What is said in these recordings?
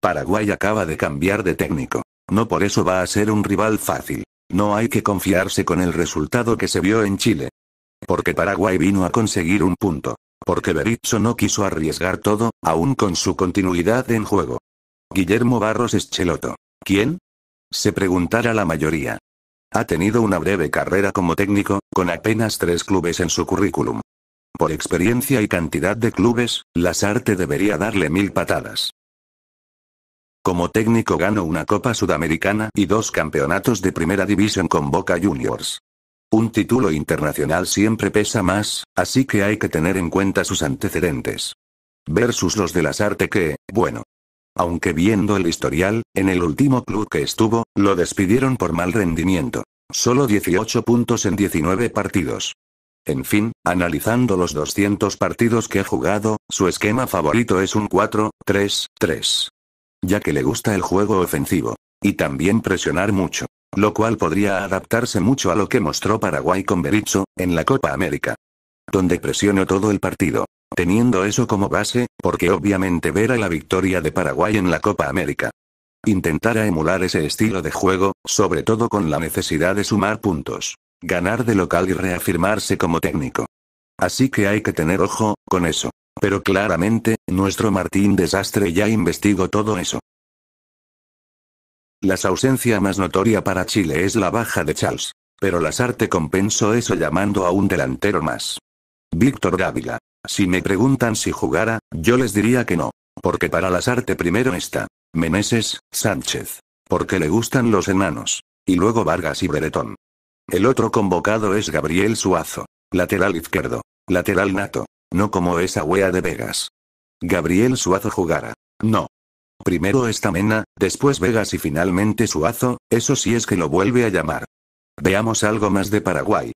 Paraguay acaba de cambiar de técnico. No por eso va a ser un rival fácil. No hay que confiarse con el resultado que se vio en Chile. Porque Paraguay vino a conseguir un punto. Porque Berizzo no quiso arriesgar todo, aún con su continuidad en juego. Guillermo Barros cheloto. ¿Quién? Se preguntará la mayoría. Ha tenido una breve carrera como técnico, con apenas tres clubes en su currículum. Por experiencia y cantidad de clubes, Lasarte debería darle mil patadas. Como técnico ganó una Copa Sudamericana y dos campeonatos de Primera División con Boca Juniors. Un título internacional siempre pesa más, así que hay que tener en cuenta sus antecedentes. Versus los de las Arte que, bueno. Aunque viendo el historial, en el último club que estuvo, lo despidieron por mal rendimiento. Solo 18 puntos en 19 partidos. En fin, analizando los 200 partidos que ha jugado, su esquema favorito es un 4-3-3 ya que le gusta el juego ofensivo. Y también presionar mucho. Lo cual podría adaptarse mucho a lo que mostró Paraguay con Berizzo, en la Copa América. Donde presionó todo el partido. Teniendo eso como base, porque obviamente verá la victoria de Paraguay en la Copa América. Intentará emular ese estilo de juego, sobre todo con la necesidad de sumar puntos. Ganar de local y reafirmarse como técnico. Así que hay que tener ojo, con eso. Pero claramente, nuestro Martín Desastre ya investigó todo eso. Las ausencia más notoria para Chile es la baja de Charles. Pero Lasarte compensó eso llamando a un delantero más. Víctor Gávila. Si me preguntan si jugara, yo les diría que no. Porque para Lasarte primero está Meneses, Sánchez. Porque le gustan los enanos. Y luego Vargas y Beretón. El otro convocado es Gabriel Suazo. Lateral izquierdo. Lateral nato. No como esa wea de Vegas. Gabriel Suazo jugara. No. Primero esta mena, después Vegas y finalmente Suazo, eso sí es que lo vuelve a llamar. Veamos algo más de Paraguay.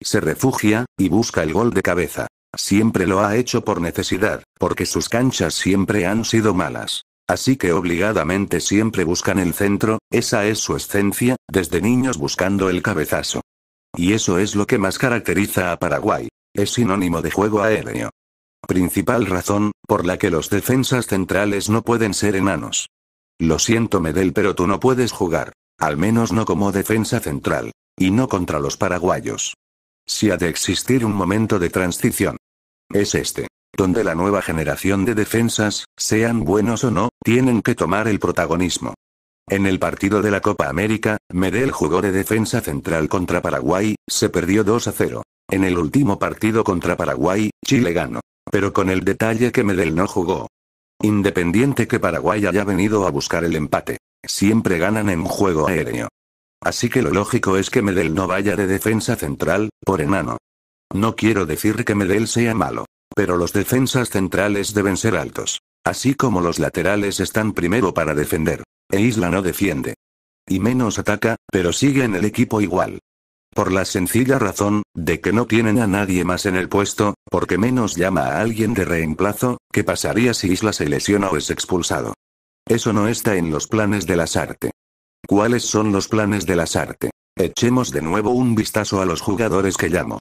Se refugia, y busca el gol de cabeza. Siempre lo ha hecho por necesidad, porque sus canchas siempre han sido malas. Así que obligadamente siempre buscan el centro, esa es su esencia, desde niños buscando el cabezazo. Y eso es lo que más caracteriza a Paraguay. Es sinónimo de juego aéreo. Principal razón, por la que los defensas centrales no pueden ser enanos. Lo siento Medel, pero tú no puedes jugar. Al menos no como defensa central. Y no contra los paraguayos. Si ha de existir un momento de transición. Es este. Donde la nueva generación de defensas, sean buenos o no, tienen que tomar el protagonismo. En el partido de la Copa América, Medel jugó de defensa central contra Paraguay, se perdió 2 a 0. En el último partido contra Paraguay, Chile ganó. Pero con el detalle que Medel no jugó. Independiente que Paraguay haya venido a buscar el empate. Siempre ganan en juego aéreo. Así que lo lógico es que Medel no vaya de defensa central, por enano. No quiero decir que Medel sea malo. Pero los defensas centrales deben ser altos. Así como los laterales están primero para defender. E Isla no defiende. Y menos ataca, pero sigue en el equipo igual. Por la sencilla razón, de que no tienen a nadie más en el puesto, porque menos llama a alguien de reemplazo, ¿qué pasaría si Isla se lesiona o es expulsado. Eso no está en los planes de las arte. ¿Cuáles son los planes de las arte? Echemos de nuevo un vistazo a los jugadores que llamo.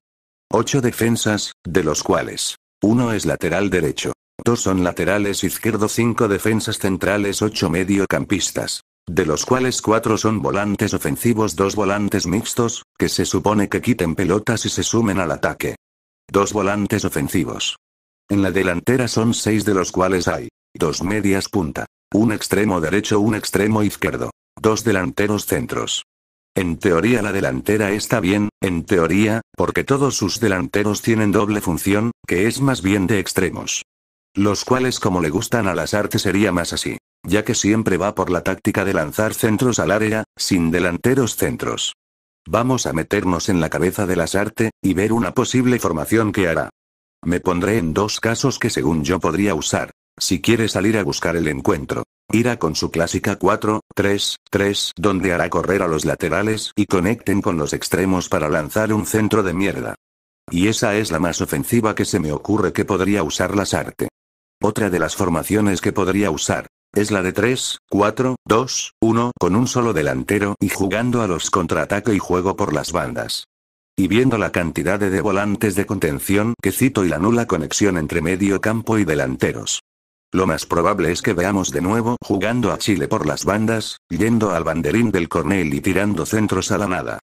Ocho defensas, de los cuales, uno es lateral derecho. Dos son laterales izquierdo, 5 defensas centrales, ocho mediocampistas. De los cuales cuatro son volantes ofensivos, dos volantes mixtos, que se supone que quiten pelotas y se sumen al ataque. Dos volantes ofensivos. En la delantera son seis de los cuales hay dos medias punta, un extremo derecho, un extremo izquierdo, dos delanteros centros. En teoría la delantera está bien, en teoría, porque todos sus delanteros tienen doble función, que es más bien de extremos. Los cuales como le gustan a las artes sería más así, ya que siempre va por la táctica de lanzar centros al área, sin delanteros centros. Vamos a meternos en la cabeza de las artes y ver una posible formación que hará. Me pondré en dos casos que según yo podría usar. Si quiere salir a buscar el encuentro, irá con su clásica 4-3-3, donde hará correr a los laterales y conecten con los extremos para lanzar un centro de mierda. Y esa es la más ofensiva que se me ocurre que podría usar las arte. Otra de las formaciones que podría usar. Es la de 3, 4, 2, 1 con un solo delantero y jugando a los contraataque y juego por las bandas. Y viendo la cantidad de, volantes de contención que cito y la nula conexión entre medio campo y delanteros. Lo más probable es que veamos de nuevo jugando a Chile por las bandas, yendo al banderín del Cornell y tirando centros a la nada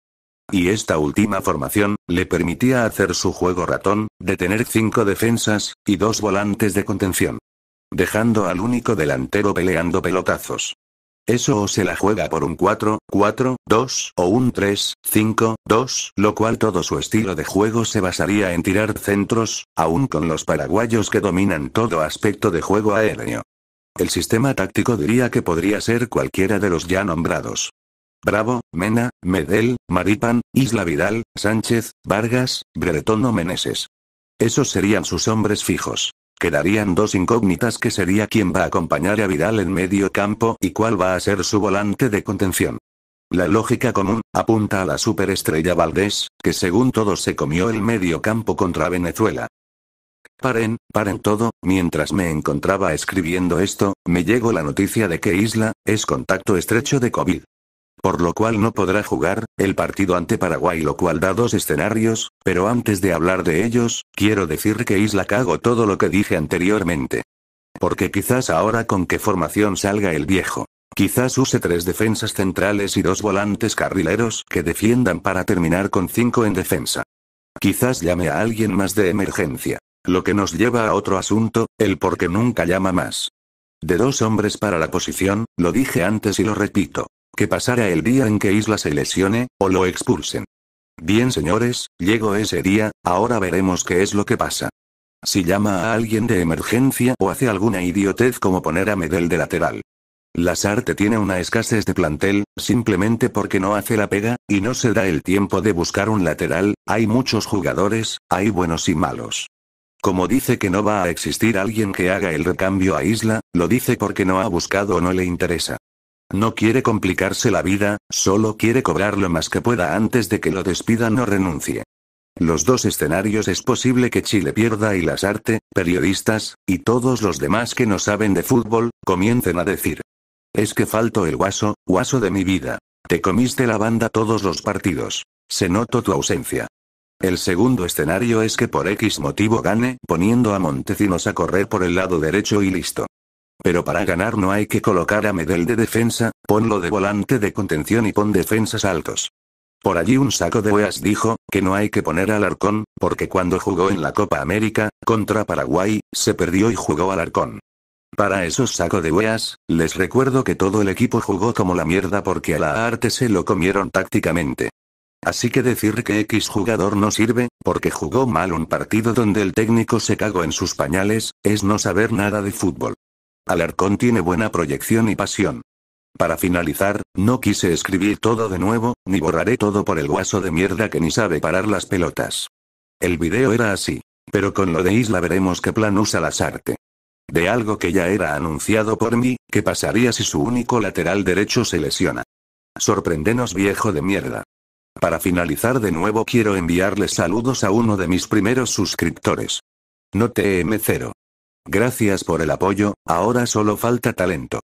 y esta última formación, le permitía hacer su juego ratón, de tener cinco defensas, y dos volantes de contención. Dejando al único delantero peleando pelotazos. Eso o se la juega por un 4-4-2 o un 3-5-2, lo cual todo su estilo de juego se basaría en tirar centros, aún con los paraguayos que dominan todo aspecto de juego aéreo. El sistema táctico diría que podría ser cualquiera de los ya nombrados. Bravo, Mena, Medel, Maripan, Isla Vidal, Sánchez, Vargas, Bretón o Meneses. Esos serían sus hombres fijos. Quedarían dos incógnitas que sería quién va a acompañar a Vidal en medio campo y cuál va a ser su volante de contención. La lógica común apunta a la superestrella Valdés, que según todos se comió el medio campo contra Venezuela. Paren, paren todo, mientras me encontraba escribiendo esto, me llegó la noticia de que Isla, es contacto estrecho de COVID por lo cual no podrá jugar, el partido ante Paraguay lo cual da dos escenarios, pero antes de hablar de ellos, quiero decir que Isla cago todo lo que dije anteriormente. Porque quizás ahora con qué formación salga el viejo. Quizás use tres defensas centrales y dos volantes carrileros que defiendan para terminar con cinco en defensa. Quizás llame a alguien más de emergencia. Lo que nos lleva a otro asunto, el por qué nunca llama más. De dos hombres para la posición, lo dije antes y lo repito. Que pasara el día en que Isla se lesione, o lo expulsen. Bien señores, llegó ese día, ahora veremos qué es lo que pasa. Si llama a alguien de emergencia o hace alguna idiotez como poner a Medel de lateral. Lazarte tiene una escasez de plantel, simplemente porque no hace la pega, y no se da el tiempo de buscar un lateral, hay muchos jugadores, hay buenos y malos. Como dice que no va a existir alguien que haga el recambio a Isla, lo dice porque no ha buscado o no le interesa. No quiere complicarse la vida, solo quiere cobrar lo más que pueda antes de que lo despidan o renuncie. Los dos escenarios es posible que Chile pierda y las arte, periodistas, y todos los demás que no saben de fútbol, comiencen a decir. Es que falto el guaso, guaso de mi vida. Te comiste la banda todos los partidos. Se notó tu ausencia. El segundo escenario es que por X motivo gane, poniendo a Montecinos a correr por el lado derecho y listo. Pero para ganar no hay que colocar a Medel de defensa, ponlo de volante de contención y pon defensas altos. Por allí un saco de weas dijo, que no hay que poner al Arcón, porque cuando jugó en la Copa América, contra Paraguay, se perdió y jugó al Arcón. Para esos saco de hueas, les recuerdo que todo el equipo jugó como la mierda porque a la arte se lo comieron tácticamente. Así que decir que X jugador no sirve, porque jugó mal un partido donde el técnico se cagó en sus pañales, es no saber nada de fútbol. Alarcón tiene buena proyección y pasión. Para finalizar, no quise escribir todo de nuevo, ni borraré todo por el guaso de mierda que ni sabe parar las pelotas. El video era así. Pero con lo de Isla veremos qué plan usa las arte. De algo que ya era anunciado por mí, ¿qué pasaría si su único lateral derecho se lesiona. Sorprendenos viejo de mierda. Para finalizar de nuevo quiero enviarles saludos a uno de mis primeros suscriptores. No TM0. Gracias por el apoyo, ahora solo falta talento.